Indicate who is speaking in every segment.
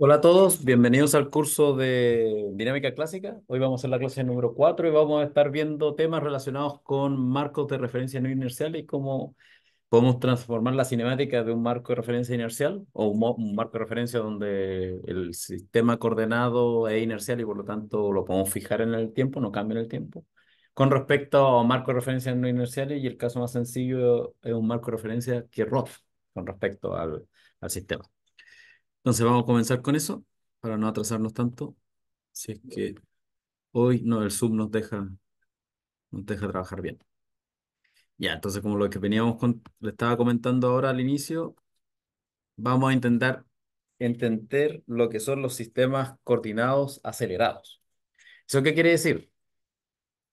Speaker 1: Hola a todos, bienvenidos al curso de Dinámica Clásica. Hoy vamos a hacer la clase número 4 y vamos a estar viendo temas relacionados con marcos de referencia no inercial y cómo podemos transformar la cinemática de un marco de referencia inercial o un, marco de referencia donde el sistema coordenado es inercial y por lo tanto lo podemos fijar en el tiempo, no cambia en el tiempo. Con respecto a marcos de referencia no inerciales y el caso más sencillo es un marco de referencia que rota con respecto al sistema. Entonces vamos a comenzar con eso para no atrasarnos tanto. Si es que hoy no, el Zoom nos deja, nos deja trabajar bien. Ya, entonces como lo que veníamos le estaba comentando ahora al inicio, vamos a intentar entender lo que son los sistemas coordinados acelerados. ¿Eso qué quiere decir?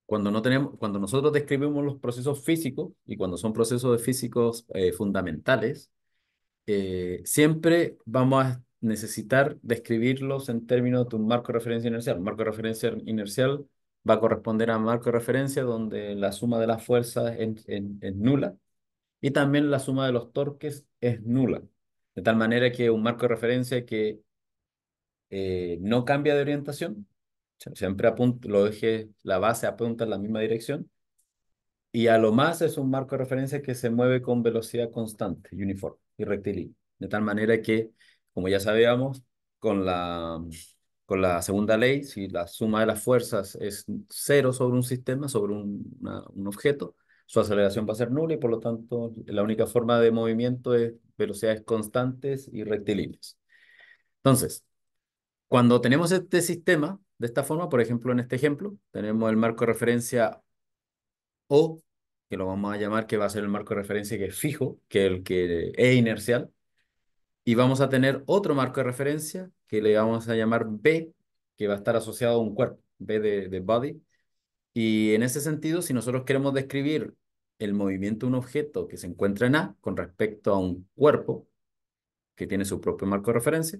Speaker 1: Cuando, no tenemos, cuando nosotros describimos los procesos físicos y cuando son procesos de físicos eh, fundamentales, eh, siempre vamos a necesitar describirlos en términos de un marco de referencia inercial. un Marco de referencia inercial va a corresponder a un marco de referencia donde la suma de las fuerzas es, nula y también la suma de los torques es nula. De tal manera que un marco de referencia que eh, no cambia de orientación, siempre apunta, lo deje, la base apunta en la misma dirección, y a lo más es un marco de referencia que se mueve con velocidad constante, uniforme y rectilínea. De tal manera que como ya sabíamos, con la, con la segunda ley, si la suma de las fuerzas es cero sobre un sistema, sobre un, objeto, su aceleración va a ser nula y por lo tanto la única forma de movimiento es velocidades constantes y rectilíneas. Entonces, cuando tenemos este sistema de esta forma, por ejemplo, en este ejemplo, tenemos el marco de referencia O, que lo vamos a llamar que va a ser el marco de referencia que es fijo, que el que es inercial, y vamos a tener otro marco de referencia que le vamos a llamar B, que va a estar asociado a un cuerpo, B de, body. Y en ese sentido, si nosotros queremos describir el movimiento de un objeto que se encuentra en A con respecto a un cuerpo que tiene su propio marco de referencia,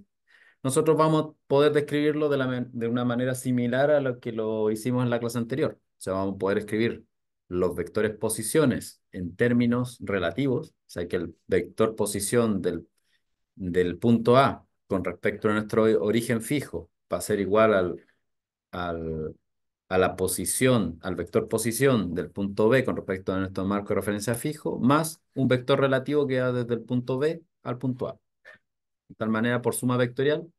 Speaker 1: nosotros vamos a poder describirlo de, de una manera similar a lo que lo hicimos en la clase anterior. O sea, vamos a poder escribir los vectores posiciones en términos relativos, o sea, que el vector posición del del punto A con respecto a nuestro origen fijo va a ser igual al, a la posición, al vector posición del punto B con respecto a nuestro marco de referencia fijo, más un vector relativo que va desde el punto B al punto A. De tal manera, por suma vectorial,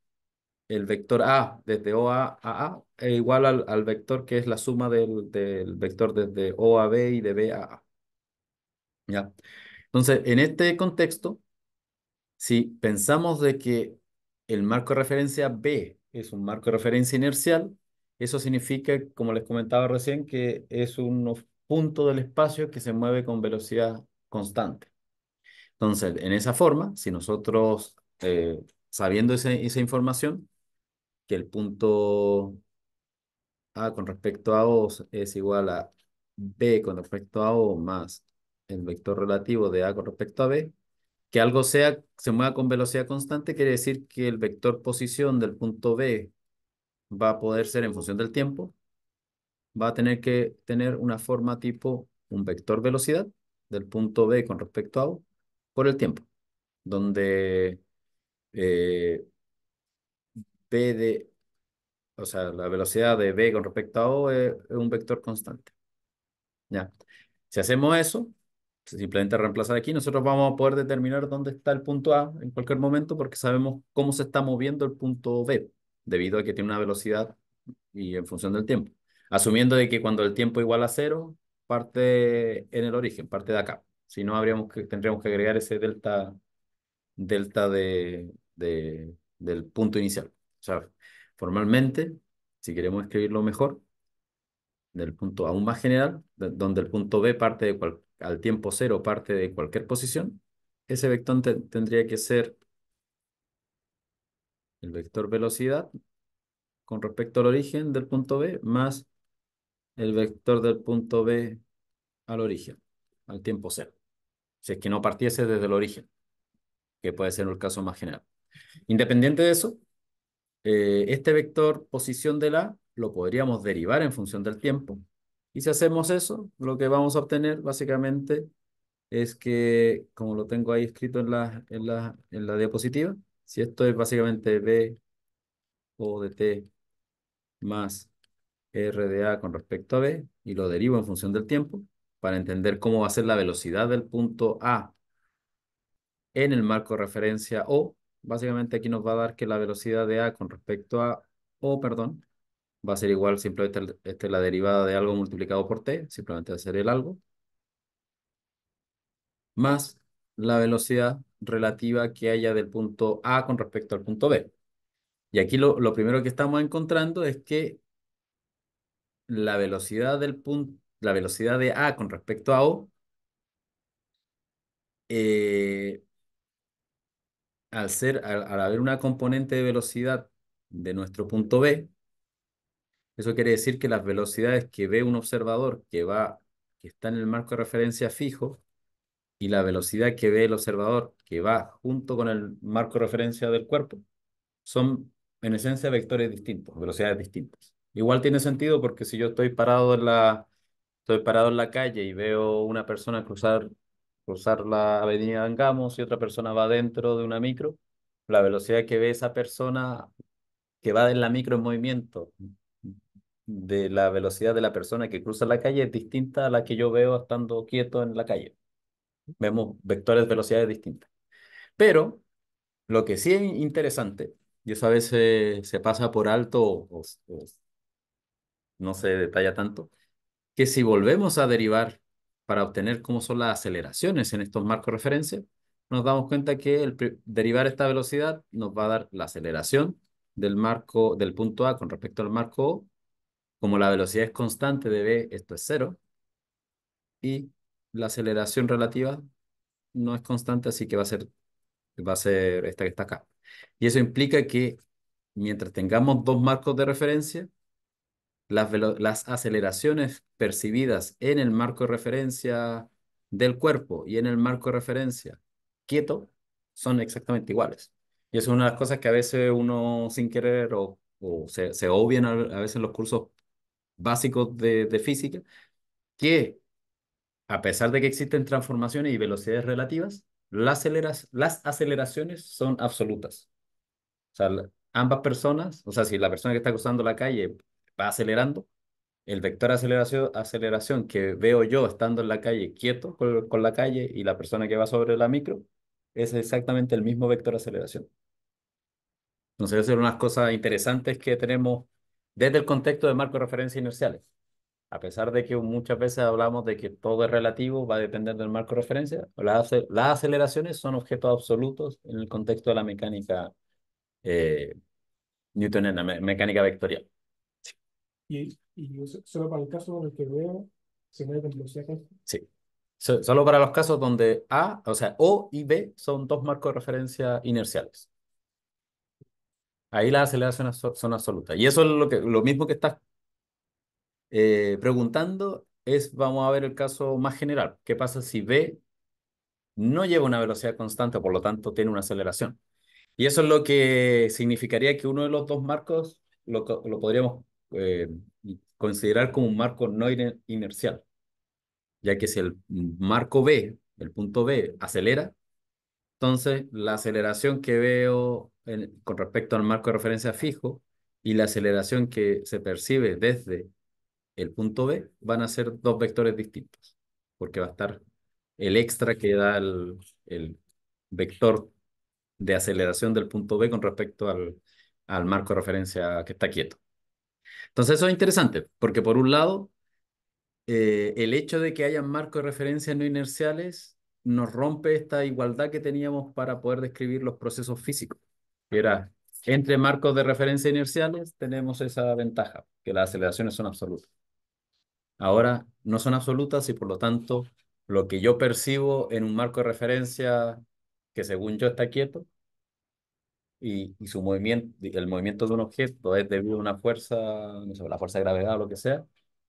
Speaker 1: el vector A desde OA a A es igual al, vector que es la suma del, vector desde O a B y de B a A. ¿Ya? Entonces, en este contexto, si pensamos de que el marco de referencia B es un marco de referencia inercial, eso significa, como les comentaba recién, que es un punto del espacio que se mueve con velocidad constante. Entonces, en esa forma, si nosotros, eh, sabiendo esa información, que el punto A con respecto a O es igual a B con respecto a O más el vector relativo de A con respecto a B, que algo sea, se mueva con velocidad constante quiere decir que el vector posición del punto B va a poder ser en función del tiempo, va a tener que tener una forma tipo un vector velocidad del punto B con respecto a O por el tiempo, donde eh, B de, o sea, la velocidad de B con respecto a O es, es un vector constante. ¿Ya? Si hacemos eso, simplemente reemplazar aquí, nosotros vamos a poder determinar dónde está el punto A en cualquier momento porque sabemos cómo se está moviendo el punto B, debido a que tiene una velocidad y en función del tiempo. Asumiendo de que cuando el tiempo igual a cero, parte en el origen, parte de acá. Si no, habríamos que, tendríamos que agregar ese delta, delta de, del punto inicial. O sea, formalmente, si queremos escribirlo mejor, del punto aún más general, donde el punto B parte de cualquier al tiempo cero parte de cualquier posición, ese vector tendría que ser el vector velocidad con respecto al origen del punto B más el vector del punto B al origen, al tiempo cero. Si es que no partiese desde el origen, que puede ser el caso más general. Independiente de eso, eh, este vector posición de la lo podríamos derivar en función del tiempo y si hacemos eso, lo que vamos a obtener básicamente es que, como lo tengo ahí escrito en la, en la, en la diapositiva, si esto es básicamente B o de T más R de A con respecto a B, y lo derivo en función del tiempo, para entender cómo va a ser la velocidad del punto A en el marco de referencia O, básicamente aquí nos va a dar que la velocidad de A con respecto a O, perdón, va a ser igual simplemente este la derivada de algo multiplicado por t, simplemente va a ser el algo, más la velocidad relativa que haya del punto A con respecto al punto B. Y aquí lo, primero que estamos encontrando es que la velocidad del punto, la velocidad de A con respecto a O, eh, al, ser, al haber una componente de velocidad de nuestro punto B, eso quiere decir que las velocidades que ve un observador que va, que está en el marco de referencia fijo, y la velocidad que ve el observador que va junto con el marco de referencia del cuerpo, son en esencia vectores distintos, velocidades distintas. Igual tiene sentido porque si yo estoy parado en la, estoy parado en la calle y veo una persona cruzar, cruzar la avenida Angamos y otra persona va dentro de una micro, la velocidad que ve esa persona que va en la micro en movimiento de la velocidad de la persona que cruza la calle es distinta a la que yo veo estando quieto en la calle. Vemos vectores de velocidades distintas. Pero lo que sí es interesante, y eso a veces se pasa por alto o, no se detalla tanto, que si volvemos a derivar para obtener cómo son las aceleraciones en estos marcos de referencia, nos damos cuenta que el derivar esta velocidad nos va a dar la aceleración del marco del punto A con respecto al marco O como la velocidad es constante de B, esto es cero. Y la aceleración relativa no es constante, así que va a ser, va a ser esta que está acá. Y eso implica que mientras tengamos dos marcos de referencia, las, las aceleraciones percibidas en el marco de referencia del cuerpo y en el marco de referencia quieto son exactamente iguales. Y eso es una de las cosas que a veces uno sin querer o, se, se obvian a, veces veces los cursos básicos de, física, que a pesar de que existen transformaciones y velocidades relativas, las, las aceleraciones son absolutas. O sea, ambas personas, o sea, si la persona que está cruzando la calle va acelerando, el vector aceleración, aceleración que veo yo estando en la calle quieto con, la calle y la persona que va sobre la micro es exactamente el mismo vector aceleración. Entonces, esas son unas cosas interesantes que tenemos desde el contexto de marco de referencia inerciales. A pesar de que muchas veces hablamos de que todo es relativo, va dependiendo del marco de referencia, las, aceleraciones son objetos absolutos en el contexto de la mecánica eh, newtoniana, mecánica vectorial. Y, solo para el caso en el que veo, se mueve Sí. solo para los casos donde A, o sea, O y B son dos marcos de referencia inerciales. Ahí las aceleración son absolutas. Y eso es lo, que, lo mismo que estás eh, preguntando, es, vamos a ver el caso más general. ¿Qué pasa si B no lleva una velocidad constante, por lo tanto tiene una aceleración? Y eso es lo que significaría que uno de los dos marcos lo, podríamos eh, considerar como un marco no inercial, ya que si el marco B, el punto B, acelera, entonces, la aceleración que veo con respecto al marco de referencia fijo y la aceleración que se percibe desde el punto B van a ser dos vectores distintos, porque va a estar el extra que da el, vector de aceleración del punto B con respecto al, marco de referencia que está quieto. Entonces eso es interesante, porque por un lado, eh, el hecho de que haya marcos de referencia no inerciales nos rompe esta igualdad que teníamos para poder describir los procesos físicos. entre marcos de referencia inerciales tenemos esa ventaja, que las aceleraciones son absolutas. Ahora no son absolutas y por lo tanto lo que yo percibo en un marco de referencia que según yo está quieto y, su movimiento, el movimiento de un objeto es debido a una fuerza, la fuerza de gravedad o lo que sea,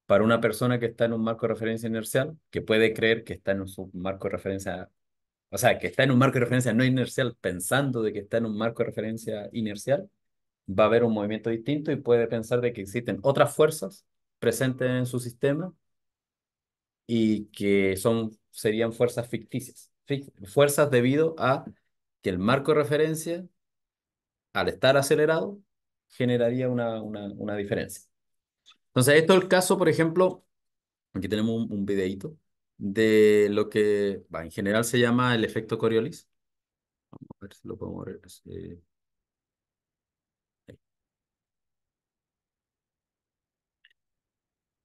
Speaker 1: para una persona que está en un marco de referencia inercial, que puede creer que está en un marco de referencia, o sea, que está en un marco referencia no inercial, pensando de que está en un marco de referencia inercial, va a haber un movimiento distinto y puede pensar de que existen otras fuerzas presentes en su sistema y que son, serían fuerzas ficticias, fuerzas debido a que el marco de referencia, al estar acelerado, generaría una, una diferencia. Entonces, esto es el caso, por ejemplo, aquí tenemos un, videito videíto de lo que en general se llama el efecto Coriolis. Vamos a ver si lo podemos ver. Eh,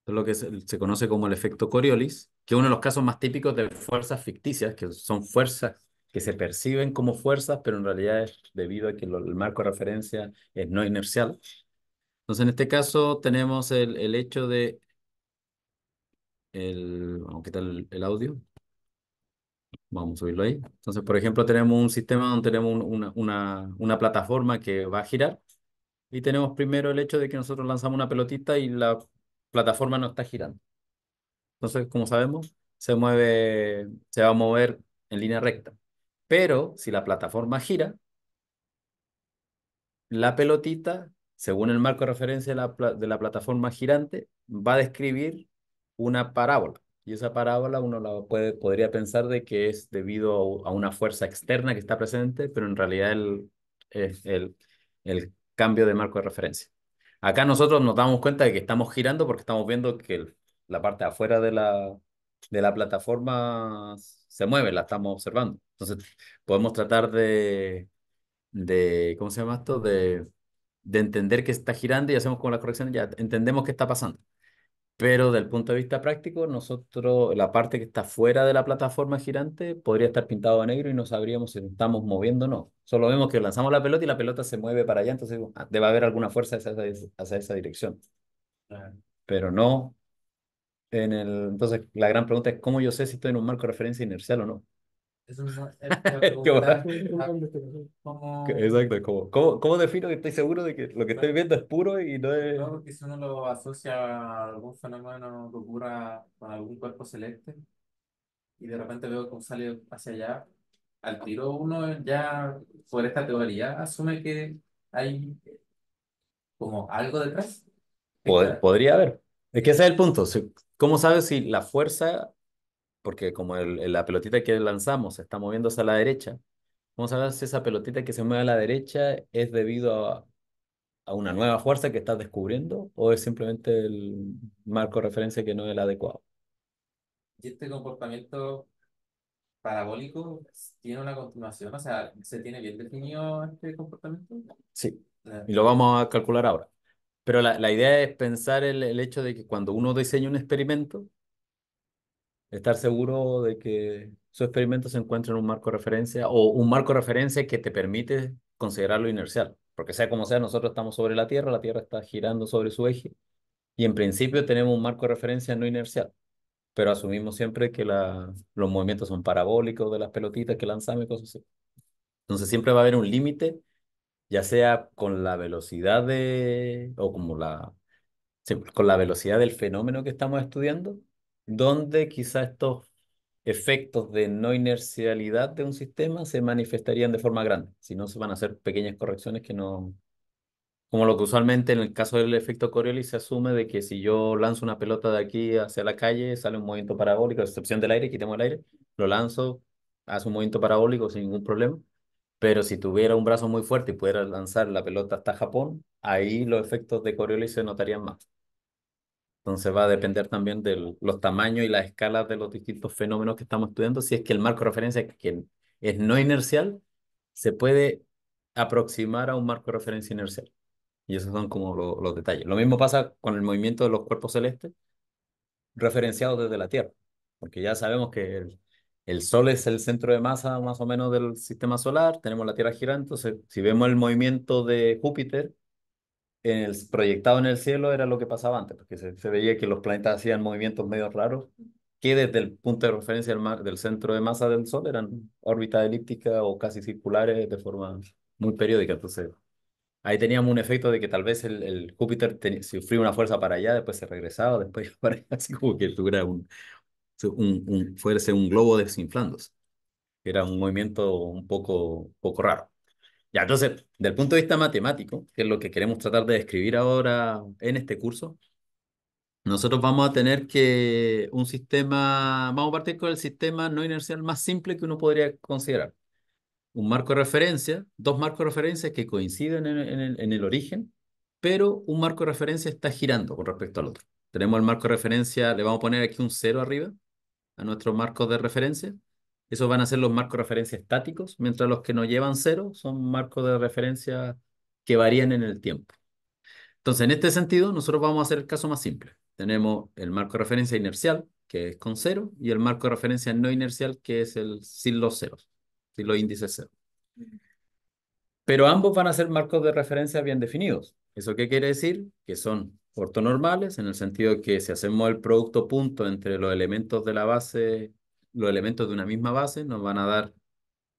Speaker 1: esto es lo que se, se, conoce como el efecto Coriolis, que es uno de los casos más típicos de fuerzas ficticias, que son fuerzas que se perciben como fuerzas, pero en realidad es debido a que el marco de referencia es no inercial. Entonces, en este caso tenemos el, el hecho de... El, vamos a quitar el, audio. Vamos a subirlo ahí. Entonces, por ejemplo, tenemos un sistema donde tenemos una, una, una plataforma que va a girar y tenemos primero el hecho de que nosotros lanzamos una pelotita y la plataforma no está girando. Entonces, como sabemos, se mueve, se va a mover en línea recta. Pero si la plataforma gira, la pelotita según el marco de referencia de la, de la plataforma girante, va a describir una parábola. Y esa parábola uno la puede, podría pensar de que es debido a una fuerza externa que está presente, pero en realidad el, el, el, cambio de marco de referencia. Acá nosotros nos damos cuenta de que estamos girando porque estamos viendo que la parte afuera de la, de la plataforma se mueve, la estamos observando. Entonces, podemos tratar de, de ¿cómo se llama esto? De de entender que está girando y hacemos como la corrección, ya entendemos qué está pasando. Pero del punto de vista práctico, nosotros, la parte que está fuera de la plataforma girante podría estar pintado a negro y no sabríamos si estamos moviendo o no. Solo vemos que lanzamos la pelota y la pelota se mueve para allá, entonces ah, debe haber alguna fuerza hacia esa, dirección. Pero no en el... Entonces, la gran pregunta es cómo yo sé si estoy en un marco de referencia inercial o no. Es Exacto, ¿cómo, ¿cómo defino que estoy seguro de que lo que estoy viendo es puro y no es... No, porque si uno lo asocia a algún fenómeno que ocurra con algún cuerpo celeste y de repente veo cómo sale hacia allá, al tiro uno ya por esta teoría asume que hay como algo detrás. podría haber. Es que ese es el punto. ¿Cómo sabes si la fuerza porque como la pelotita que lanzamos está moviéndose a la derecha, vamos a ver si esa pelotita que se mueve a la derecha es debido a, una nueva fuerza que estás descubriendo o es simplemente el marco de referencia que no es el adecuado. Y este comportamiento parabólico tiene una continuación, o sea, ¿se tiene bien definido este comportamiento? Sí, y lo vamos a calcular ahora. Pero la, idea es pensar el, el hecho de que cuando uno diseña un experimento, estar seguro de que su experimento se encuentra en un marco de referencia o un marco de referencia que te permite considerarlo inercial. Porque sea como sea, nosotros estamos sobre la Tierra, la Tierra está girando sobre su eje y en principio tenemos un marco de referencia no inercial. Pero asumimos siempre que la, los movimientos son parabólicos de las pelotitas que lanzamos y cosas así. Entonces siempre va a haber un límite, ya sea con la velocidad de, o como la, con la velocidad del fenómeno que estamos estudiando donde quizá estos efectos de no inercialidad de un sistema se manifestarían de forma grande, si no se van a hacer pequeñas correcciones que no, como lo que usualmente en el caso del efecto Coriolis se asume de que si yo lanzo una pelota de aquí hacia la calle, sale un movimiento parabólico, excepción del aire, quitemos el aire, lo lanzo, hace un movimiento parabólico sin ningún problema, pero si tuviera un brazo muy fuerte y pudiera lanzar la pelota hasta Japón, ahí los efectos de Coriolis se notarían más. Entonces va a depender también de los tamaños y las escalas de los distintos fenómenos que estamos estudiando. Si es que el marco de referencia que es no inercial, se puede aproximar a un marco de referencia inercial. Y esos son como los detalles. Lo mismo pasa con el movimiento de los cuerpos celestes referenciados desde la Tierra, porque ya sabemos que el, el Sol es el centro de masa más o menos del sistema solar, tenemos la Tierra girando, entonces si vemos el movimiento de Júpiter el, proyectado en el cielo era lo que pasaba antes, porque se, veía que los planetas hacían movimientos medio raros, que desde el punto de referencia del, centro de masa del Sol eran órbitas elípticas o casi circulares de forma muy periódica. Entonces, ahí teníamos un efecto de que tal vez el, Júpiter sufría una fuerza para allá, después se regresaba, después así como que tuviera un, un, un, fuese un globo desinflándose. Era un movimiento un poco, poco raro. Ya, entonces, del punto de vista matemático, que es lo que queremos tratar de describir ahora en este curso, nosotros vamos a tener que un sistema, vamos a partir con el sistema no inercial más simple que uno podría considerar. Un marco de referencia, dos marcos de referencia que coinciden en, el, en el origen, pero un marco de referencia está girando con respecto al otro. Tenemos el marco de referencia, le vamos a poner aquí un cero arriba a nuestro marco de referencia esos van a ser los marcos de referencia estáticos, mientras los que nos llevan cero son marcos de referencia que varían en el tiempo. Entonces, en este sentido, nosotros vamos a hacer el caso más simple. Tenemos el marco de referencia inercial, que es con cero, y el marco de referencia no inercial, que es el sin los ceros, sin los índices cero. Pero ambos van a ser marcos de referencia bien definidos. ¿Eso qué quiere decir? Que son ortonormales, en el sentido de que si hacemos el producto punto entre los elementos de la base los elementos de una misma base nos van a dar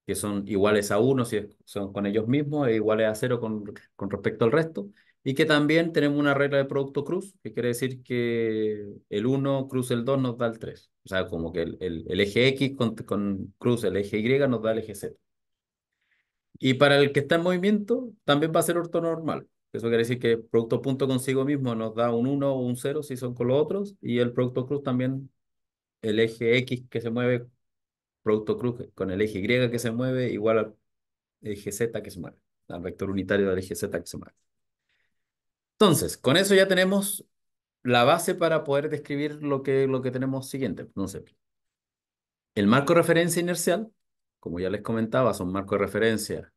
Speaker 1: que son iguales a 1 si son con ellos mismos e iguales a 0 con, respecto al resto. Y que también tenemos una regla de producto cruz, que quiere decir que el 1 cruz el 2 nos da el 3. O sea, como que el, eje X con, cruz el eje Y nos da el eje Z. Y para el que está en movimiento, también va a ser ortonormal. Eso quiere decir que producto punto consigo mismo nos da un 1 o un 0 si son con los otros, y el producto cruz también el eje X que se mueve, producto cruz con el eje Y que se mueve, igual al eje Z que se mueve, al vector unitario del eje Z que se mueve. Entonces, con eso ya tenemos la base para poder describir lo que, lo que tenemos siguiente. el marco de referencia inercial, como ya les comentaba, son marcos de referencia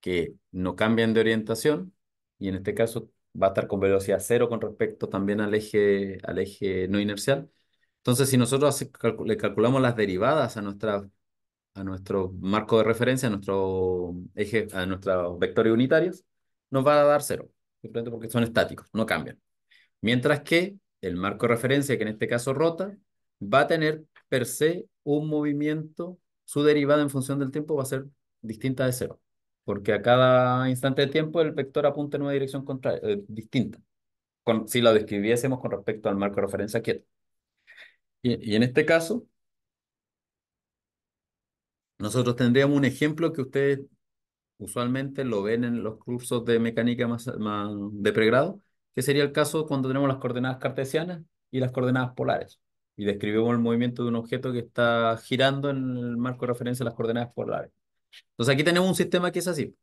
Speaker 1: que no cambian de orientación y en este caso va a estar con velocidad cero con respecto también al eje, al eje no inercial entonces, si nosotros le calculamos las derivadas a, a nuestro marco de referencia, a nuestro eje, a nuestros vectores unitarios, nos va a dar cero, simplemente porque son estáticos, no cambian. Mientras que el marco de referencia, que en este caso rota, va a tener per se un movimiento, su derivada en función del tiempo va a ser distinta de cero, porque a cada instante de tiempo el vector apunta en una dirección eh, distinta, si lo describiésemos con respecto al marco de referencia quieto. Y, en este caso, nosotros tendríamos un ejemplo que ustedes usualmente lo ven en los cursos de mecánica de pregrado, que sería el caso cuando tenemos las coordenadas cartesianas y las coordenadas polares. Y describimos el movimiento de un objeto que está girando en el marco de referencia de las coordenadas polares. Entonces aquí tenemos un sistema que es así.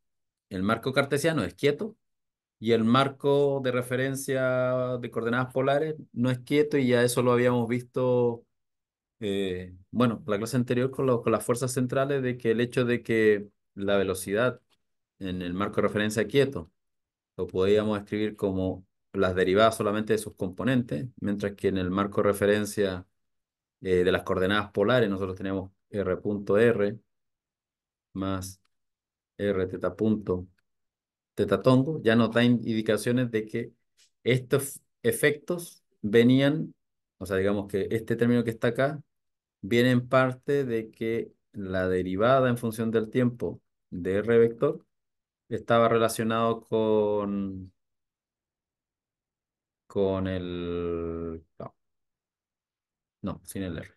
Speaker 1: El marco cartesiano es quieto y el marco de referencia de coordenadas polares no es quieto y ya eso lo habíamos visto, eh, bueno, la clase anterior con, con las fuerzas centrales de que el hecho de que la velocidad en el marco de referencia quieto lo podíamos escribir como las derivadas solamente de sus componentes, mientras que en el marco de referencia eh, de las coordenadas polares nosotros tenemos r.r R más r teta punto tatongo ya nos da indicaciones de que estos efectos venían, o sea, digamos que este término que está acá, viene en parte de que la derivada en función del tiempo de R vector estaba relacionado con, con el... No, no, sin el R.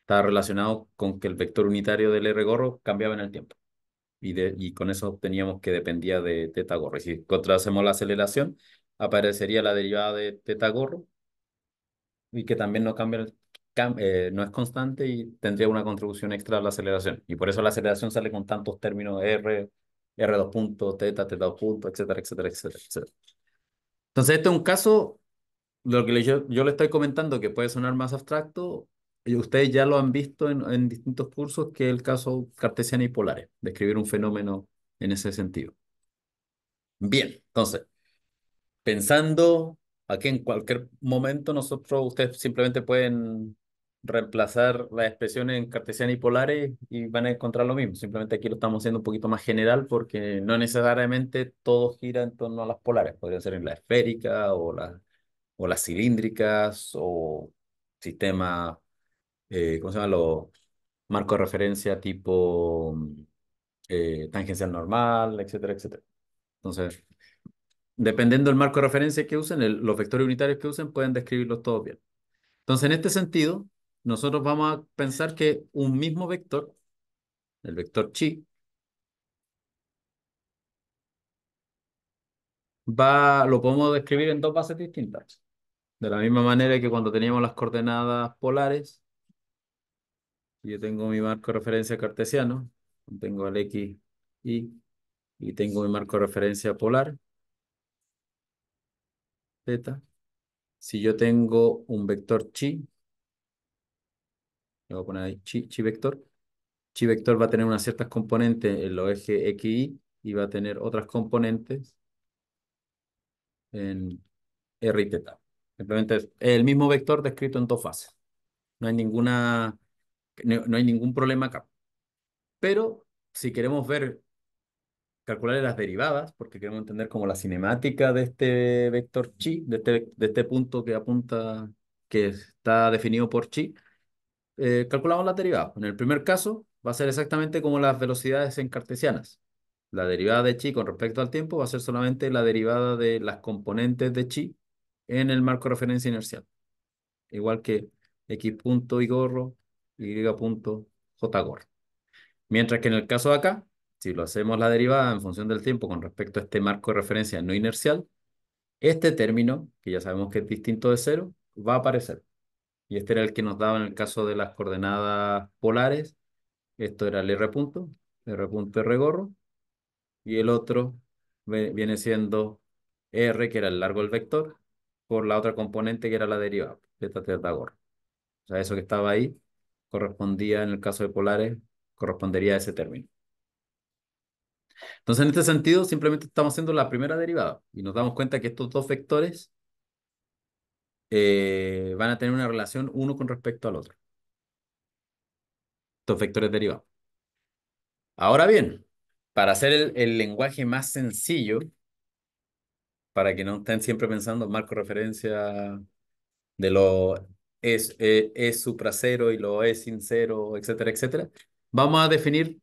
Speaker 1: Estaba relacionado con que el vector unitario del R gorro cambiaba en el tiempo y, de, y con eso obteníamos que dependía de teta gorro. Y si contrasemos la aceleración, aparecería la derivada de teta gorro y que también no cambia eh, no es constante y tendría una contribución extra a la aceleración. Y por eso la aceleración sale con tantos términos R, R2 punto teta, teta 2 etcétera, etcétera, etcétera, Entonces, este es un caso, lo que yo, yo le estoy comentando que puede sonar más abstracto, ustedes ya lo han visto en, distintos cursos, que el caso cartesiano y polares, describir un fenómeno en ese sentido. Bien, entonces, pensando aquí en cualquier momento, nosotros, ustedes simplemente pueden reemplazar la expresión en cartesiano y polares y van a encontrar lo mismo. Simplemente aquí lo estamos haciendo un poquito más general porque no necesariamente todo gira en torno a las polares. Podrían ser en la esférica o, o las cilíndricas o sistemas eh, ¿cómo se llama? Los marcos de referencia tipo mm, eh, tangencial normal, etcétera, etcétera. Entonces, dependiendo del marco de referencia que usen, los vectores unitarios que usen, pueden describirlos todos bien. Entonces, en este sentido, nosotros vamos a pensar que un mismo vector, el vector chi, va, lo podemos describir en dos bases distintas. De la misma manera que cuando teníamos las coordenadas polares, yo tengo mi marco de referencia cartesiano, tengo el X, Y, y tengo mi marco de referencia polar, Z. Si yo tengo un vector chi, le voy a poner ahí chi, vector, chi vector va a tener unas ciertas componentes en los ejes X, Y, y va a tener otras componentes en R y θ. Simplemente es el mismo vector descrito en dos fases. No hay ninguna no, hay ningún problema acá. Pero si queremos ver, calcular las derivadas, porque queremos entender como la cinemática de este vector chi, de este, este punto que apunta, que está definido por chi, eh, calculamos las derivadas. En el primer caso va a ser exactamente como las velocidades en cartesianas. La derivada de chi con respecto al tiempo va a ser solamente la derivada de las componentes de chi en el marco de referencia inercial. Igual que x punto y gorro gorro. Mientras que en el caso de acá, si lo hacemos la derivada en función del tiempo con respecto a este marco de referencia no inercial, este término, que ya sabemos que es distinto de cero, va a aparecer. Y este era el que nos daba en el caso de las coordenadas polares. Esto era el R punto, R punto R gorro. Y el otro viene siendo R, que era el largo del vector, por la otra componente que era la derivada, beta teta gorro. O sea, eso que estaba ahí correspondía en el caso de polares, correspondería a ese término. Entonces, en este sentido, simplemente estamos haciendo la primera derivada y nos damos cuenta que estos dos vectores eh, van a tener una relación uno con respecto al otro. Estos vectores derivados. Ahora bien, para hacer el, lenguaje más sencillo, para que no estén siempre pensando marco referencia de lo es, eh, supra su y lo es sincero, etcétera, etcétera. Vamos a definir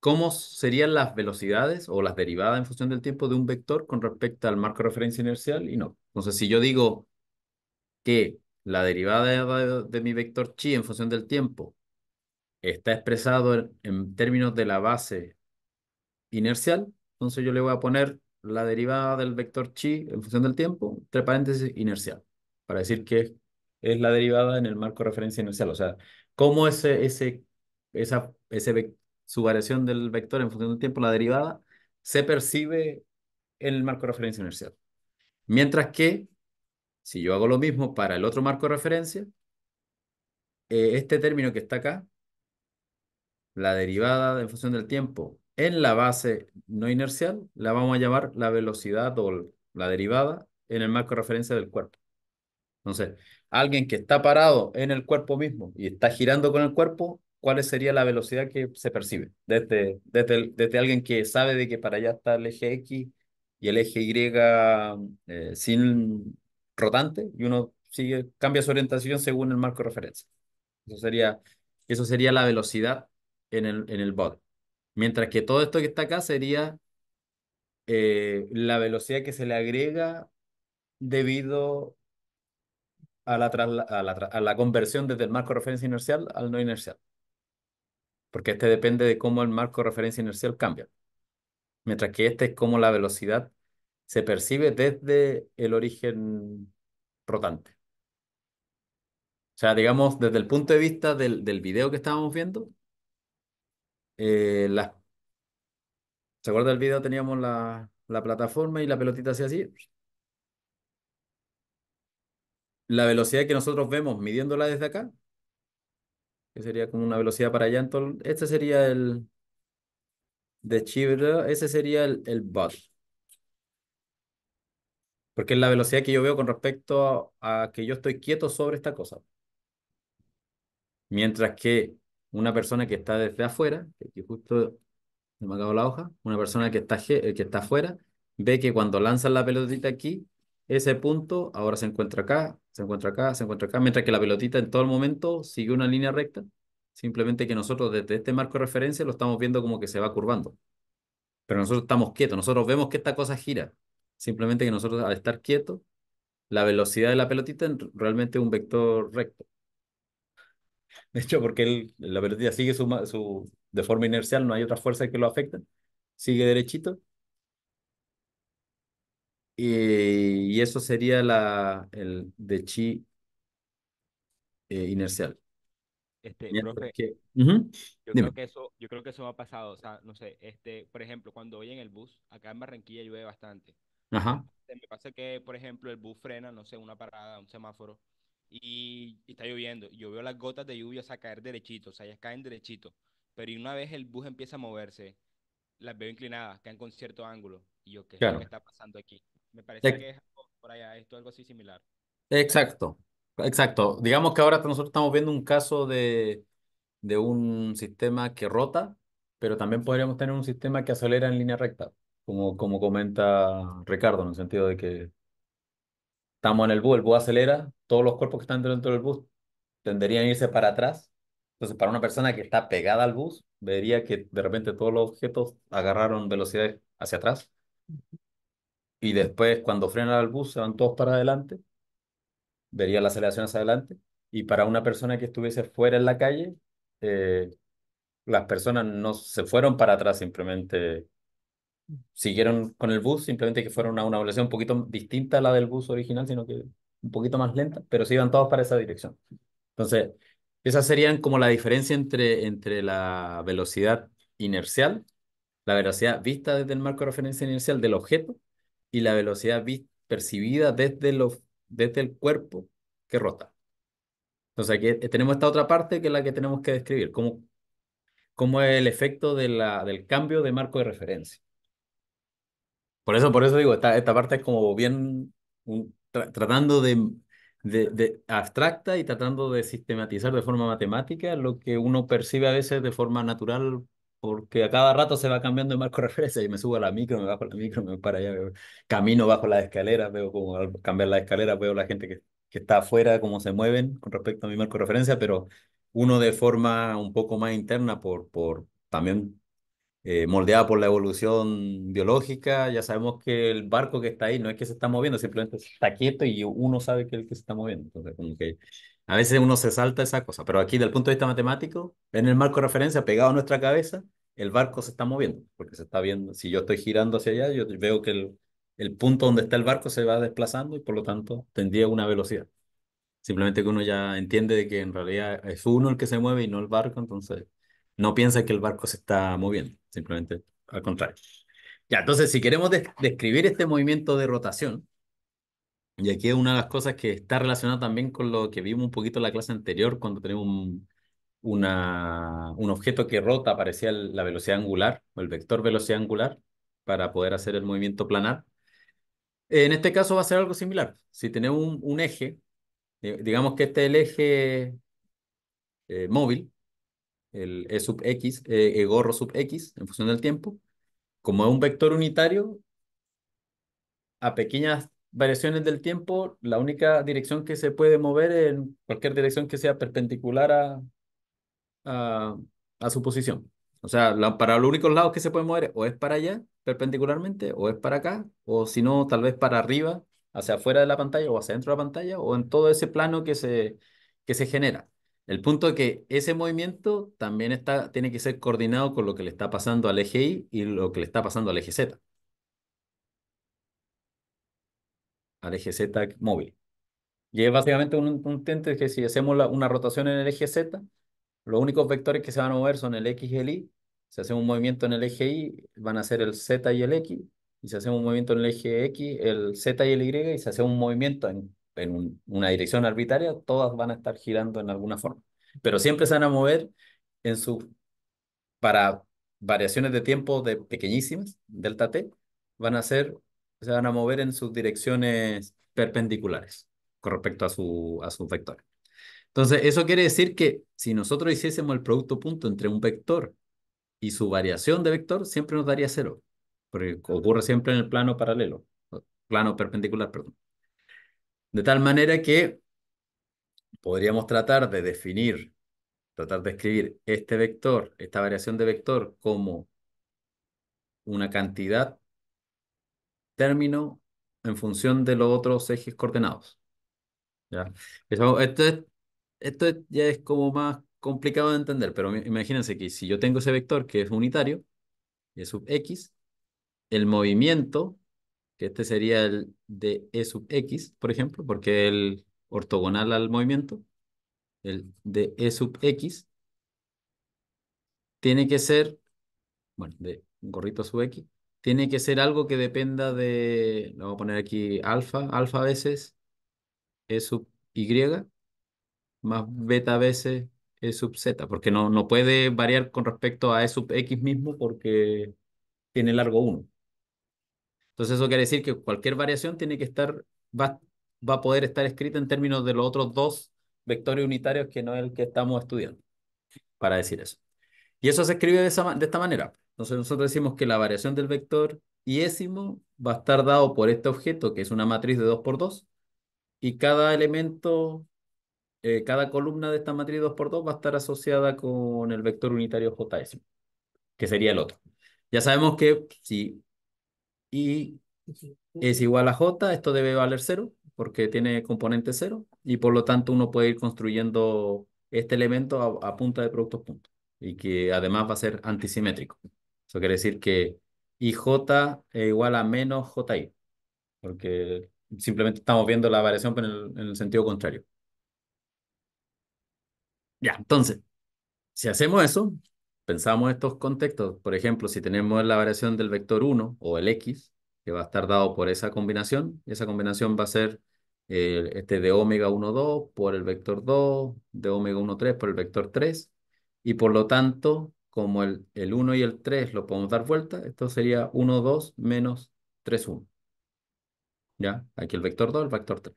Speaker 1: cómo serían las velocidades o las derivadas en función del tiempo de un vector con respecto al marco de referencia inercial y no. Entonces, si yo digo que la derivada de, mi vector chi en función del tiempo está expresado en, términos de la base inercial, entonces yo le voy a poner la derivada del vector chi en función del tiempo, entre paréntesis, inercial, para decir que es la derivada en el marco de referencia inercial. O sea, cómo ese, ese, esa, ese, su variación del vector en función del tiempo, la derivada, se percibe en el marco de referencia inercial. Mientras que, si yo hago lo mismo para el otro marco de referencia, eh, este término que está acá, la derivada en función del tiempo en la base no inercial, la vamos a llamar la velocidad o la derivada en el marco de referencia del cuerpo. Entonces, alguien que está parado en el cuerpo mismo y está girando con el cuerpo, ¿cuál sería la velocidad que se percibe? Desde, desde, desde alguien que sabe de que para allá está el eje X y el eje Y eh, sin rotante y uno sigue, cambia su orientación según el marco de referencia. Eso sería, eso sería la velocidad en el, en el bot. Mientras que todo esto que está acá sería eh, la velocidad que se le agrega debido a la, conversión desde el marco de referencia inercial al no inercial. Porque este depende de cómo el marco de referencia inercial cambia. Mientras que este es cómo la velocidad se percibe desde el origen rotante. O sea, digamos, desde el punto de vista del, del video que estábamos viendo, eh, la... ¿se acuerda del video? Teníamos la, la plataforma y la pelotita hacia así la velocidad que nosotros vemos midiéndola desde acá, que sería como una velocidad para allá, este sería el de Chibra, ese sería el, el bot. Porque es la velocidad que yo veo con respecto a, que yo estoy quieto sobre esta cosa. Mientras que una persona que está desde afuera, que justo me ha la hoja, una persona que está, eh, que está afuera, ve que cuando lanzan la pelotita aquí, ese punto ahora se encuentra acá, se encuentra acá, se encuentra acá, mientras que la pelotita en todo el momento sigue una línea recta, simplemente que nosotros desde este marco de referencia lo estamos viendo como que se va curvando. Pero nosotros estamos quietos, nosotros vemos que esta cosa gira, simplemente que nosotros al estar quietos, la velocidad de la pelotita es realmente un vector recto. De hecho, porque la pelotita sigue su, su, de forma inercial, no hay otra fuerza que lo afecte, sigue derechito, y, eso sería la, el de chi eh, inercial. Este, yo, creo que eso, yo creo que eso ha pasado. O sea, no sé, este, por ejemplo, cuando voy en el bus, acá en Barranquilla llueve bastante. Este, me pasa que, por ejemplo, el bus frena, no sé, una parada, un semáforo, y, está lloviendo. Yo veo las gotas de lluvia caer derechito, o sea, ellas caen derechito. Pero una vez el bus empieza a moverse, las veo inclinadas, caen con cierto ángulo. Y yo, ¿qué que está pasando aquí? Me parece que es algo por allá, esto algo así similar. Exacto, exacto. Digamos que ahora nosotros estamos viendo un caso de, un sistema que rota, pero también podríamos tener un sistema que acelera en línea recta, como, como comenta Ricardo, en el sentido de que estamos en el bus, el bus acelera, todos los cuerpos que están dentro del bus tenderían a irse para atrás. Entonces, para una persona que está pegada al bus, vería que de repente todos los objetos agarraron velocidad hacia atrás y después cuando frena el bus se van todos para adelante, vería las aceleración hacia adelante, y para una persona que estuviese fuera en la calle, eh, las personas no se fueron para atrás, simplemente siguieron con el bus, simplemente que fueron a una velocidad un poquito distinta a la del bus original, sino que un poquito más lenta, pero se iban todos para esa dirección. Entonces, esas serían como la diferencia entre, entre la velocidad inercial, la velocidad vista desde el marco de referencia inercial del objeto y la velocidad percibida desde, desde el cuerpo que rota. Entonces aquí eh, tenemos esta otra parte que es la que tenemos que describir, cómo, cómo es el efecto de la, del cambio de marco de referencia. Por eso, por eso digo, esta, esta parte es como bien tratando de abstracta y tratando de sistematizar de forma matemática lo que uno percibe a veces de forma natural porque a cada rato se va cambiando el marco de referencia. y me subo a la micro, me bajo a la micro, me voy para allá, camino bajo las escaleras, veo como al cambiar las escaleras, veo la gente que, que está afuera, cómo se mueven con respecto a mi marco de referencia, pero uno de forma un poco más interna, por, por también eh, moldeada por la evolución biológica, ya sabemos que el barco que está ahí no es que se está moviendo, simplemente está quieto y uno sabe que es el que se está moviendo. Entonces, como que a veces uno se salta esa cosa, pero aquí, del punto de vista matemático, en el marco de referencia pegado a nuestra cabeza, el barco se está moviendo, porque se está viendo. Si yo estoy girando hacia allá, yo veo que el, punto donde está el barco se va desplazando y por lo tanto tendría una velocidad. Simplemente que uno ya entiende de que en realidad es uno el que se mueve y no el barco, entonces no piensa que el barco se está moviendo, simplemente al contrario. Ya, entonces si queremos describir este movimiento de rotación, y aquí es una de las cosas que está relacionada también con lo que vimos un poquito en la clase anterior, cuando tenemos un, un objeto que rota, aparecía la velocidad angular, o el vector velocidad angular, para poder hacer el movimiento planar. En este caso va a ser algo similar. Si tenemos un, eje, eh, digamos que este es el eje eh, móvil, el E sub X, e, e gorro sub X, en función del tiempo, como es un vector unitario, a pequeñas variaciones del tiempo, la única dirección que se puede mover es en cualquier dirección que sea perpendicular a, su posición. O sea, para los únicos lados que se puede mover o es para allá perpendicularmente, o es para acá, o si no, tal vez para arriba, hacia afuera de la pantalla o hacia dentro de la pantalla, o en todo ese plano que se, que se genera. El punto es que ese movimiento también está, tiene que ser coordinado con lo que le está pasando al eje Y y lo que le está pasando al eje Z. al eje Z móvil. Y es básicamente un, intento que si hacemos una rotación en el eje Z, los únicos vectores que se van a mover son el X y el Y. Si hacemos un movimiento en el eje Y, van a ser el Z y el X. Y si hacemos un movimiento en el eje X, el Z y el Y. Y si hacemos un movimiento en, una dirección arbitraria, todas van a estar girando en alguna forma. Pero siempre se van a mover en su, para variaciones de tiempo de pequeñísimas, delta T, van a ser se van a mover en sus direcciones perpendiculares con respecto a, su, a sus vectores. Entonces, eso quiere decir que si nosotros hiciésemos el producto punto entre un vector y su variación de vector, siempre nos daría cero, porque ocurre siempre en el plano paralelo, plano perpendicular, perdón. De tal manera que podríamos tratar de definir, tratar de escribir este vector, esta variación de vector como una cantidad término en función de los otros ejes coordenados. ¿ya? esto, esto ya es como más complicado de entender, pero imagínense que si yo tengo ese vector que es unitario, y es sub x, el movimiento, que este sería el de e sub x, por ejemplo, porque es el ortogonal al movimiento, el de e sub x, tiene que ser, bueno, de gorrito sub x, tiene que ser algo que dependa de, lo voy a poner aquí alfa, alfa veces E sub Y más beta veces E sub Z, porque no, no puede variar con respecto a E sub X mismo porque tiene largo 1. Entonces eso quiere decir que cualquier variación tiene que estar, va, a poder estar escrita en términos de los otros dos vectores unitarios que no es el que estamos estudiando, para decir eso. Y eso se escribe de, de esta manera. Entonces nosotros decimos que la variación del vector yésimo va a estar dado por este objeto, que es una matriz de 2 por 2 y cada elemento, eh, cada columna de esta matriz 2 x 2 va a estar asociada con el vector unitario jésimo, que sería el otro. Ya sabemos que si y es igual a j, esto debe valer 0, porque tiene componente 0, y por lo tanto uno puede ir construyendo este elemento a, punta de productos punto, y que además va a ser antisimétrico quiere decir que IJ es igual a menos JI, porque simplemente estamos viendo la variación en el, en el sentido contrario. Ya, entonces, si hacemos eso, pensamos estos contextos, por ejemplo, si tenemos la variación del vector 1 o el X, que va a estar dado por esa combinación, esa combinación va a ser eh, este de omega 1, 2 por el vector 2, de omega 1, 3 por el vector 3, y por lo tanto como el, el 1 y el 3 lo podemos dar vuelta, esto sería 1, 2 menos 3, 1. ¿Ya? Aquí el vector 2, el vector 3.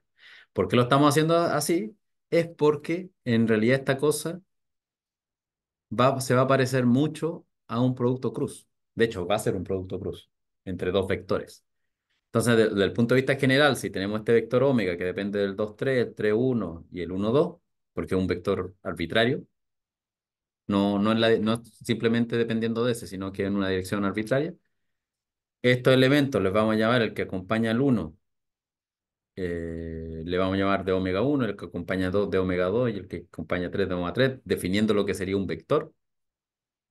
Speaker 1: ¿Por qué lo estamos haciendo así? Es porque en realidad esta cosa va, se va a parecer mucho a un producto cruz. De hecho, va a ser un producto cruz entre dos vectores. Entonces, desde el punto de vista general, si tenemos este vector omega que depende del 2, 3, el 3, 1 y el 1, 2, porque es un vector arbitrario, no, no, no simplemente dependiendo de ese, sino que en una dirección arbitraria. Estos elementos les vamos a llamar el que acompaña al 1, eh, le vamos a llamar de omega 1, el que acompaña 2 de omega 2 y el que acompaña 3 de omega 3, definiendo lo que sería un vector.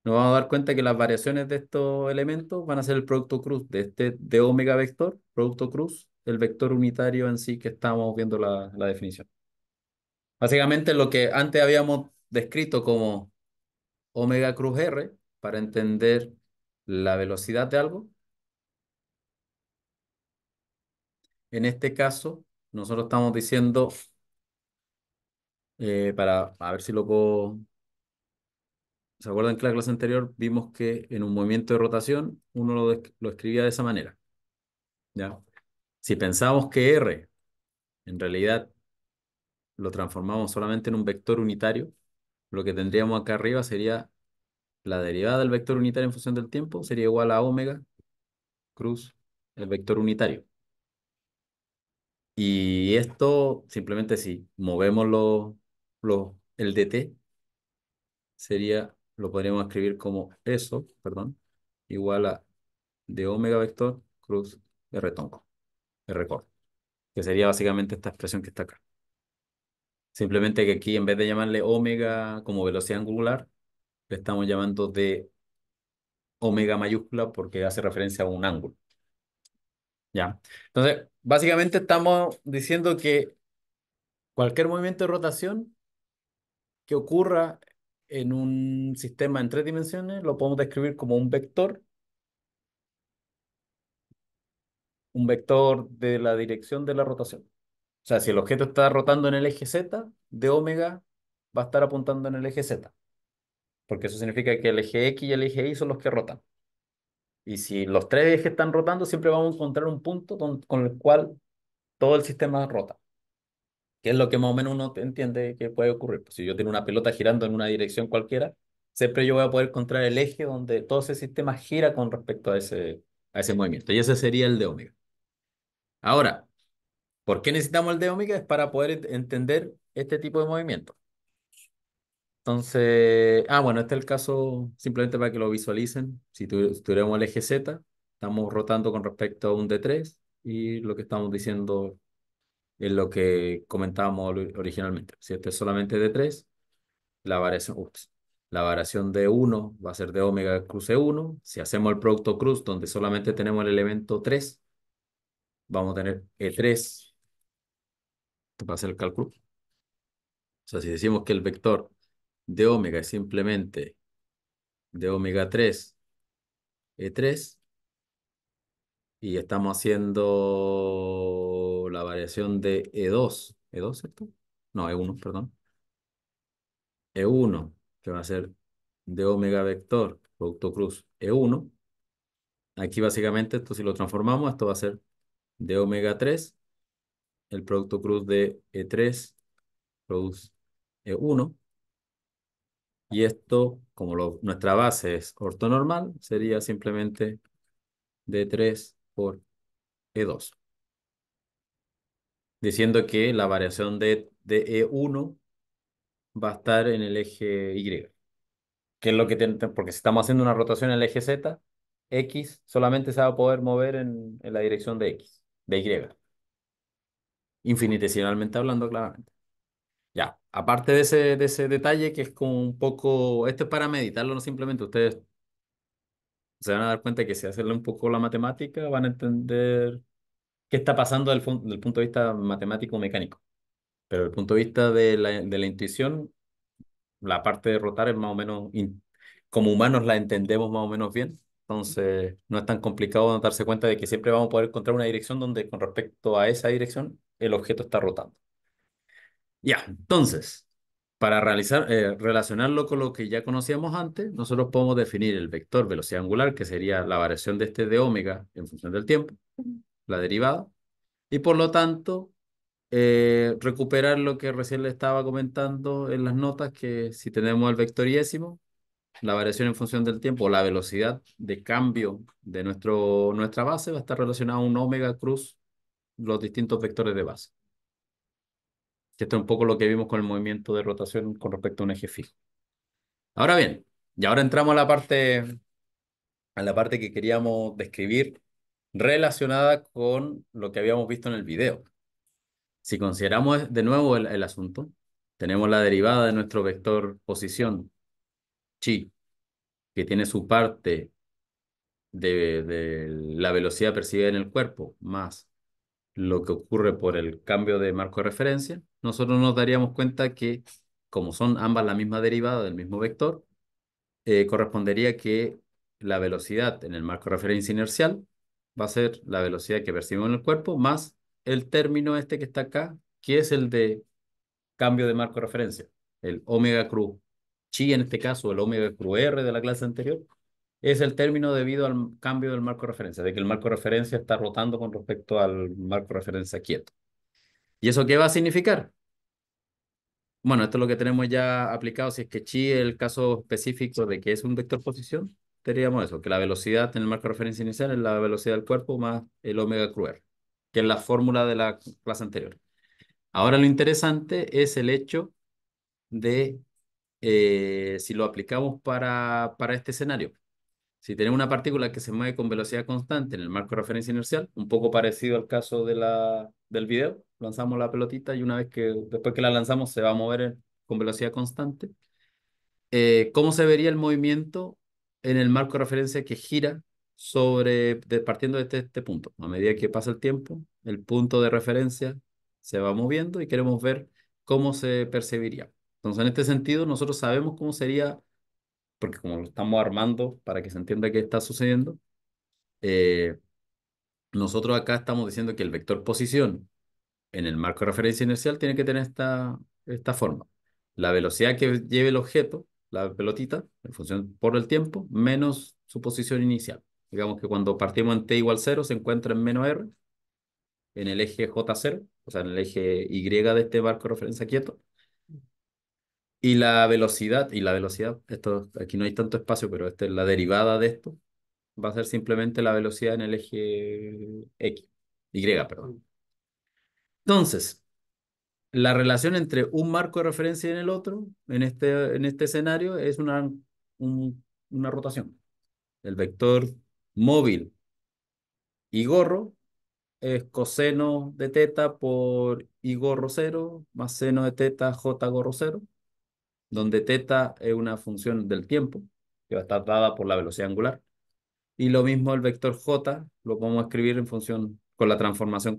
Speaker 1: Nos vamos a dar cuenta que las variaciones de estos elementos van a ser el producto cruz de este de omega vector, producto cruz, el vector unitario en sí que estamos viendo la, la definición. Básicamente lo que antes habíamos descrito como omega cruz R para entender la velocidad de algo. En este caso, nosotros estamos diciendo, eh, para a ver si lo puedo... ¿Se acuerdan que en la clase anterior vimos que en un movimiento de rotación uno lo, lo escribía de esa manera? ¿Ya? Si pensamos que R en realidad lo transformamos solamente en un vector unitario, lo que tendríamos acá arriba sería la derivada del vector unitario en función del tiempo sería igual a omega cruz el vector unitario. Y esto, simplemente si movemos lo, lo, el dt, sería, lo podríamos escribir como eso, perdón, igual a de omega vector cruz r tonco, r core, que sería básicamente esta expresión que está acá. Simplemente que aquí en vez de llamarle omega como velocidad angular, le estamos llamando de omega mayúscula porque hace referencia a un ángulo. ¿Ya? Entonces, básicamente estamos diciendo que cualquier movimiento de rotación que ocurra en un sistema en tres dimensiones lo podemos describir como un vector. Un vector de la dirección de la rotación. O sea, si el objeto está rotando en el eje Z, de omega va a estar apuntando en el eje Z. Porque eso significa que el eje X y el eje Y son los que rotan. Y si los tres ejes están rotando, siempre vamos a encontrar un punto con, el cual todo el sistema rota. Que es lo que más o menos uno entiende que puede ocurrir. Pues si yo tengo una pelota girando en una dirección cualquiera, siempre yo voy a poder encontrar el eje donde todo ese sistema gira con respecto a ese, a ese movimiento. Y ese sería el de omega. Ahora, ¿Por qué necesitamos el de omega? Es para poder entender este tipo de movimiento. Entonces, ah, bueno, este es el caso simplemente para que lo visualicen. Si tuviéramos el eje Z, estamos rotando con respecto a un D3 y lo que estamos diciendo es lo que comentábamos originalmente. Si este es solamente D3, la variación, la variación de 1 va a ser de omega cruce 1. Si hacemos el producto cruz, donde solamente tenemos el elemento 3, vamos a tener E3 para hacer el cálculo. O sea, si decimos que el vector de omega es simplemente de omega 3, E3, y estamos haciendo la variación de E2, E2, ¿cierto? No, E1, perdón. E1, que va a ser de omega vector, producto cruz, E1. Aquí básicamente esto si lo transformamos, esto va a ser de omega 3 el producto cruz de E3, cruz E1. Y esto, como nuestra base es ortonormal, sería simplemente D3 por E2. Diciendo que la variación de, de E1 va a estar en el eje Y. Que lo que porque si estamos haciendo una rotación en el eje Z, X solamente se va a poder mover en, en la dirección de X, de Y infinitesimalmente hablando, claramente. Ya, aparte de ese, de ese detalle que es como un poco, esto es para meditarlo, no simplemente ustedes se van a dar cuenta que si hacenle un poco la matemática van a entender qué está pasando del, del punto de vista matemático-mecánico. Pero desde el punto de vista de la, de la intuición, la parte de rotar es más o menos, como humanos la entendemos más o menos bien, entonces no es tan complicado darse cuenta de que siempre vamos a poder encontrar una dirección donde con respecto a esa dirección el objeto está rotando. Ya, entonces, para realizar, eh, relacionarlo con lo que ya conocíamos antes, nosotros podemos definir el vector velocidad angular, que sería la variación de este de omega en función del tiempo, la derivada, y por lo tanto eh, recuperar lo que recién le estaba comentando en las notas, que si tenemos el vector yésimo, la variación en función del tiempo, o la velocidad de cambio de nuestro, nuestra base va a estar relacionada a un omega cruz los distintos vectores de base. esto es un poco lo que vimos con el movimiento de rotación con respecto a un eje fijo. Ahora bien, y ahora entramos a la parte, a la parte que queríamos describir relacionada con lo que habíamos visto en el video. Si consideramos de nuevo el, asunto, tenemos la derivada de nuestro vector posición, chi, que tiene su parte de la velocidad percibida en el cuerpo, más lo que ocurre por el cambio de marco de referencia, nosotros nos daríamos cuenta que, como son ambas la misma derivada del mismo vector, eh, correspondería que la velocidad en el marco de referencia inercial va a ser la velocidad que percibimos en el cuerpo más el término este que está acá, que es el de cambio de marco de referencia, el omega cruz chi en este caso, el omega cruz r de la clase anterior, es el término debido al cambio del marco de referencia, de que el marco de referencia está rotando con respecto al marco de referencia quieto. ¿Y eso qué va a significar? Bueno, esto es lo que tenemos ya aplicado. Si es que chi es el caso específico de que es un vector posición, tendríamos eso, que la velocidad en el marco de referencia inicial es la velocidad del cuerpo más el omega cruer, que es la fórmula de la clase anterior. Ahora lo interesante es el hecho de eh, si lo aplicamos para, para este escenario. Si tenemos una partícula que se mueve con velocidad constante en el marco de referencia inercial, un poco parecido al caso de la, del video, lanzamos la pelotita y una vez que, después que la lanzamos, se va a mover con velocidad constante. Eh, ¿Cómo se vería el movimiento en el marco de referencia que gira sobre, partiendo de este, este punto? A medida que pasa el tiempo, el punto de referencia se va moviendo y queremos ver cómo se percibiría. Entonces, en este sentido, nosotros sabemos cómo sería porque como lo estamos armando para que se entienda qué está sucediendo, eh, nosotros acá estamos diciendo que el vector posición en el marco de referencia inercial tiene que tener esta, esta forma. La velocidad que lleve el objeto, la pelotita, en función por el tiempo, menos su posición inicial. Digamos que cuando partimos en t igual 0 se encuentra en menos r, en el eje j0, o sea, en el eje y de este marco de referencia quieto, y la velocidad, y la velocidad, esto, aquí no hay tanto espacio, pero este, la derivada de esto va a ser simplemente la velocidad en el eje X, Y, perdón. Mm. Entonces, la relación entre un marco de referencia y en el otro, en este, en este escenario, es una, una rotación. El vector móvil y gorro es coseno de teta por y gorro cero, más seno de teta j gorro cero donde teta es una función del tiempo, que va a estar dada por la velocidad angular. Y lo mismo el vector j, lo podemos escribir en función con la transformación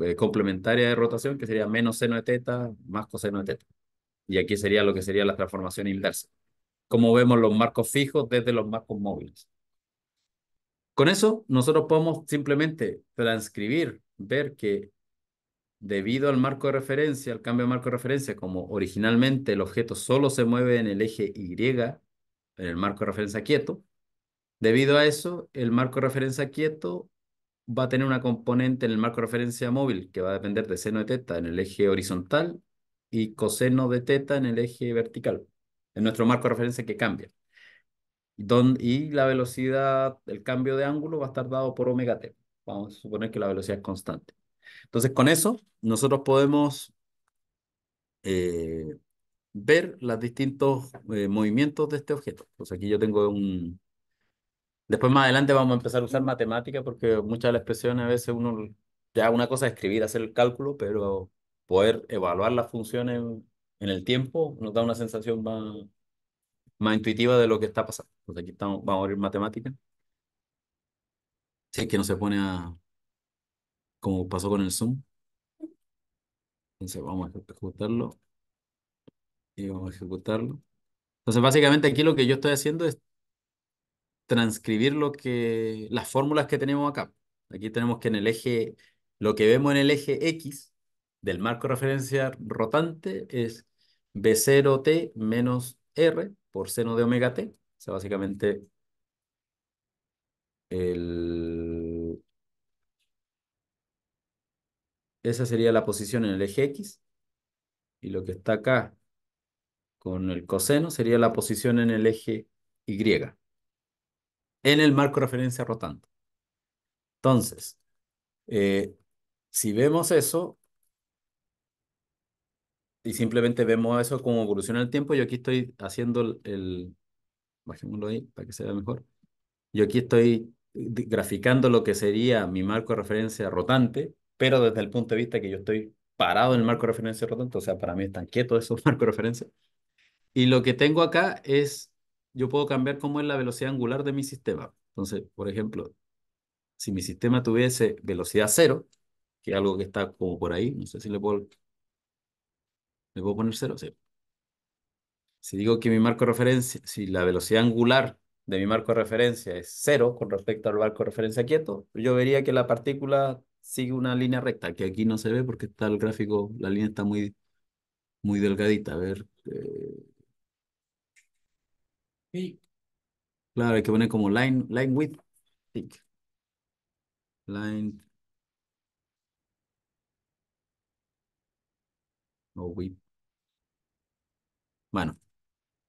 Speaker 1: eh, complementaria de rotación, que sería menos seno de teta más coseno de teta. Y aquí sería lo que sería la transformación inversa. Como vemos los marcos fijos desde los marcos móviles. Con eso, nosotros podemos simplemente transcribir, ver que debido al marco de referencia, al cambio de marco de referencia, como originalmente el objeto solo se mueve en el eje Y, en el marco de referencia quieto, debido a eso, el marco de referencia quieto va a tener una componente en el marco de referencia móvil que va a depender de seno de teta en el eje horizontal y coseno de teta en el eje vertical, en nuestro marco de referencia que cambia. y la velocidad, el cambio de ángulo va a estar dado por omega t. Vamos a suponer que la velocidad es constante. Entonces, con eso, nosotros podemos eh, ver los distintos eh, movimientos de este objeto. Pues aquí yo tengo un... Después más adelante vamos a empezar a usar matemática porque muchas de las expresiones a veces uno... Ya una cosa es escribir, hacer el cálculo, pero poder evaluar las funciones en el tiempo nos da una sensación más, más intuitiva de lo que está pasando. Pues aquí vamos a abrir matemática. Si que no se pone a, como pasó con el zoom. Entonces vamos a ejecutarlo y vamos a ejecutarlo. Entonces básicamente aquí lo que yo estoy haciendo es transcribir lo que, las fórmulas que tenemos acá. Aquí tenemos que en el eje, lo que vemos en el eje X del marco de referencia rotante es B0T menos R por seno de omega T. O sea, básicamente el Esa sería la posición en el eje X. Y lo que está acá con el coseno sería la posición en el eje Y. En el marco de referencia rotante. Entonces, eh, si vemos eso, y simplemente vemos eso como evoluciona el tiempo, yo aquí estoy haciendo el, el bajémoslo ahí para que se vea mejor, yo aquí estoy eh, graficando lo que sería mi marco de referencia rotante, pero desde el punto de vista que yo estoy parado en el marco de referencia, roto, o sea, para mí están quietos esos marcos de referencia. Y lo que tengo acá es, yo puedo cambiar cómo es la velocidad angular de mi sistema. Entonces, por ejemplo, si mi sistema tuviese velocidad cero, que es algo que está como por ahí, no sé si le puedo, ¿le puedo poner cero, sí. Si digo que mi marco de referencia, si la velocidad angular de mi marco de referencia es cero con respecto al marco de referencia quieto, yo vería que la partícula sigue una línea recta, que aquí no se ve porque está el gráfico, la línea está muy, muy delgadita. A ver. Eh. Sí. Claro, hay que poner como line, line width. Thick. Line. No width. Bueno,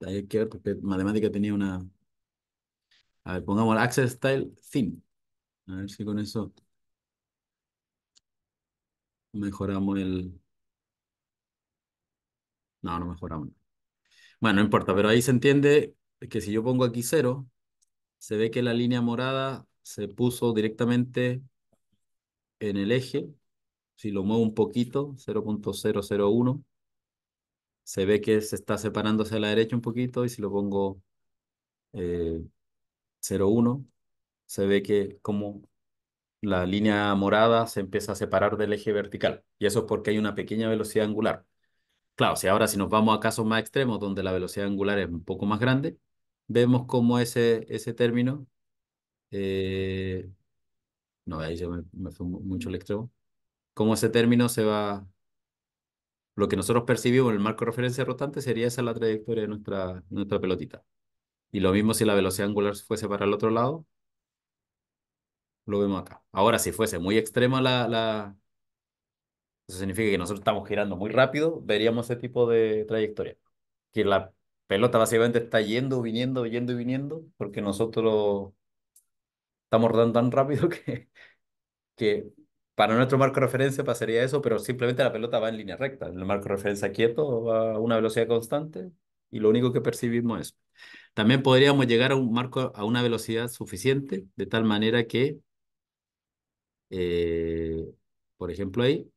Speaker 1: hay que ver porque matemática tenía una. A ver, pongamos access style thin. A ver si con eso. Mejoramos el... No, no mejoramos. Bueno, no importa, pero ahí se entiende que si yo pongo aquí cero, se ve que la línea morada se puso directamente en el eje. Si lo muevo un poquito, 0.001, se ve que se está separando hacia la derecha un poquito. Y si lo pongo 0.1, eh, se ve que como la línea morada se empieza a separar del eje vertical. Y eso es porque hay una pequeña velocidad angular. Claro, si ahora si nos vamos a casos más extremos donde la velocidad angular es un poco más grande, vemos cómo ese, ese término... Eh, no, ahí ya me, fue mucho el extremo. Cómo ese término se va... Lo que nosotros percibimos en el marco de referencia rotante sería esa la trayectoria de nuestra, nuestra pelotita. Y lo mismo si la velocidad angular fuese para el otro lado, lo vemos acá. Ahora, si fuese muy extrema la, la... Eso significa que nosotros estamos girando muy rápido, veríamos ese tipo de trayectoria. Que la pelota básicamente está yendo, viniendo, yendo y viniendo, porque nosotros estamos rodando tan rápido que, que para nuestro marco de referencia pasaría eso, pero simplemente la pelota va en línea recta. El marco de referencia quieto va a una velocidad constante y lo único que percibimos es. También podríamos llegar a un marco a una velocidad suficiente, de tal manera que eh, por ejemplo, ahí.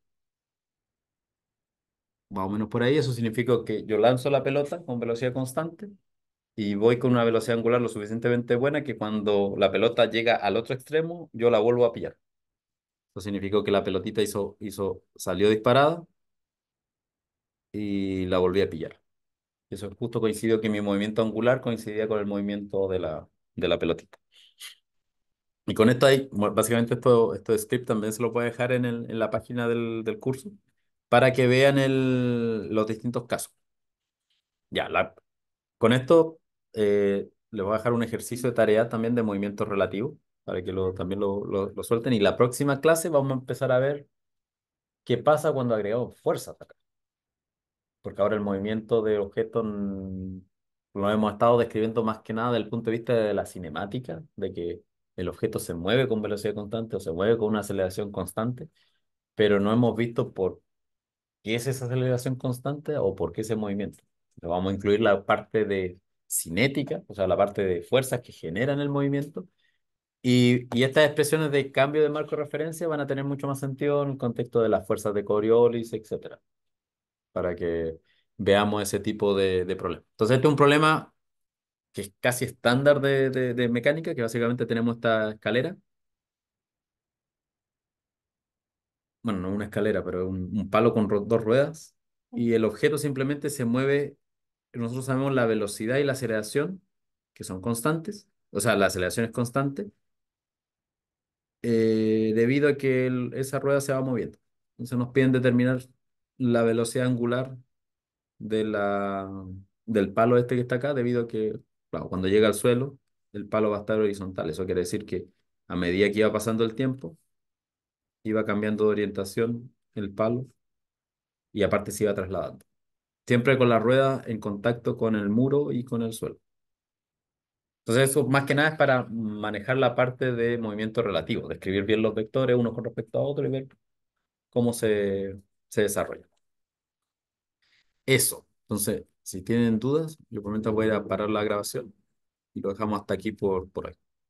Speaker 1: Más o menos por ahí. Eso significa que yo lanzo la pelota con velocidad constante y voy con una velocidad angular lo suficientemente buena que cuando la pelota llega al otro extremo, yo la vuelvo a pillar. Eso significa que la pelotita hizo, hizo, salió disparada y la volví a pillar. Eso justo coincidió que mi movimiento angular coincidía con el movimiento de la, de la pelotita. Y con esto ahí, básicamente esto, esto de script también se lo puede dejar en, el, en la página del, del, curso para que vean el, los distintos casos. Ya, la, con esto eh, les voy a dejar un ejercicio de tarea también de movimiento relativo, para que lo, también lo, lo, suelten. Y la próxima clase vamos a empezar a ver qué pasa cuando agregamos fuerza. acá. Porque ahora el movimiento de objetos mm, lo hemos estado describiendo más que nada desde el punto de vista de la cinemática, de que el objeto se mueve con velocidad constante o se mueve con una aceleración constante, pero no hemos visto por qué es esa aceleración constante o por qué ese movimiento. vamos a incluir la parte de cinética, o sea, la parte de fuerzas que generan el movimiento. Y, estas expresiones de cambio de marco de referencia van a tener mucho más sentido en el contexto de las fuerzas de Coriolis, etc. para que veamos ese tipo de, de problemas. Entonces, este es un problema que es casi estándar de, mecánica, que básicamente tenemos esta escalera. Bueno, no una escalera, pero un, palo con dos ruedas. Y el objeto simplemente se mueve. Nosotros sabemos la velocidad y la aceleración, que son constantes. O sea, la aceleración es constante. Eh, debido a que esa rueda se va moviendo. Entonces nos piden determinar la velocidad angular de la, del palo este que está acá, debido a que cuando llega al suelo, el palo va a estar horizontal. Eso quiere decir que a medida que iba pasando el tiempo, iba cambiando de orientación el palo y aparte se iba trasladando. Siempre con la rueda en contacto con el muro y con el suelo. Entonces eso más que nada es para manejar la parte de movimiento relativo, describir bien los vectores uno con respecto a otro y ver cómo se, se desarrolla. Eso. Entonces, si tienen dudas, yo prometo voy a parar la grabación y lo dejamos hasta aquí por, por